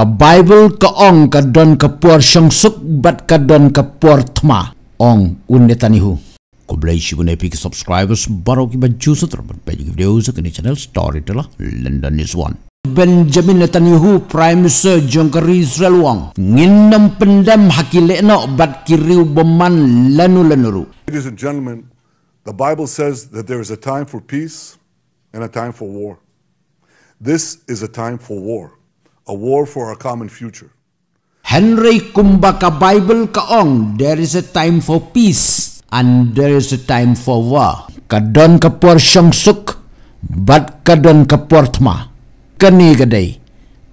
ka Bible ka ong ka don ka puar syangsuk bat ka don ka puar tma ong undetanihu. Ko blai shibu nepi ki subscribers baro ki baju sutra bat pe ki video sa kini channel story telah London is one. Benjamin Netanyahu Prime Minister Jongker Israel Wong nginam pendam hakile no bat kiriu beman lanu lanuru. Ladies and gentlemen, the Bible says that there is a time for peace and a time for war. This is a time for war a war for our common future. Henry Kumbaka Bible kaong, there is a time for peace and there is a time for war. Kadon kapuar siyang suk, but kadon kapuar tma. Kani gaday,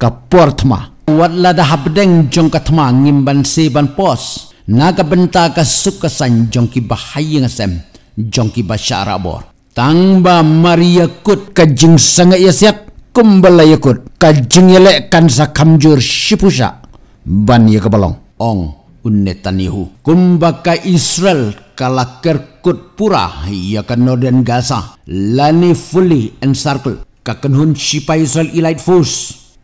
kapuar tma. Wala dahabdeng jong katma ngimban seban pos. Nagabenta ka sukasan jong kibahayang asem, jong kibasyarabor. Tangba Maria kut kajing sangat yasyak, kumbala yakut ka yelek kan sa kamjur shipusha ban ye kebalong ong unnetanihu kumbaka israel kala kerkut pura ia ya ka northern gaza lani fully encircled ka kenhun sipai israel elite force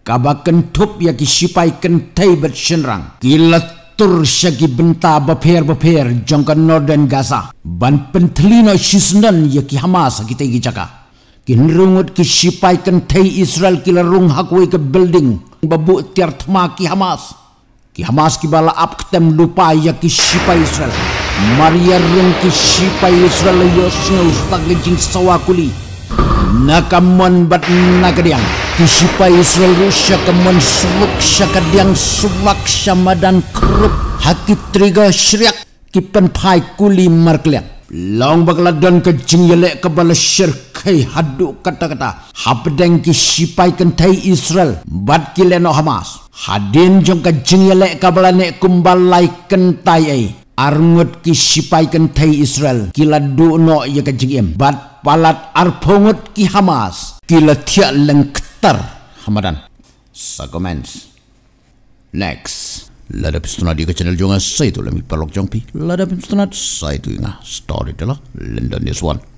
ka ba kentup ya ki sipai kentai bet senrang kilat tur syagi benta bapher bapher jongka northern gaza ban pentlino shisnan ya ki hamas kita gi jaga kinrungot ki sipay kan tay Israel kilarung hakwe ka building babu tiartma ki Hamas ki Hamas ki bala ap ktem lupaya ki sipay Israel Maria rung ki sipay Israel yo sinaw staglijing sawa kuli nakamon bat nagadiang ki sipay Israel Russia kamon suluk sya kadiang suluk sya madan kruk hakit triga syriak kipan pay kuli markliang long bakla don ke jingle ke syirkai hadu kata-kata habdeng ki sipai ken tai israel bat ki leno hamas hadin jong ke jingle ke bala ne kumbalai ken tai arngut ki sipai ken tai israel kila du no ye ke jingem bat palat arpongut ki hamas kila tiak lengkter hamadan sagomens next Lada istunat di ke channel jonga saya itu lemi perlok jongpi ladap istunat saya itu ingat story telah lendan this one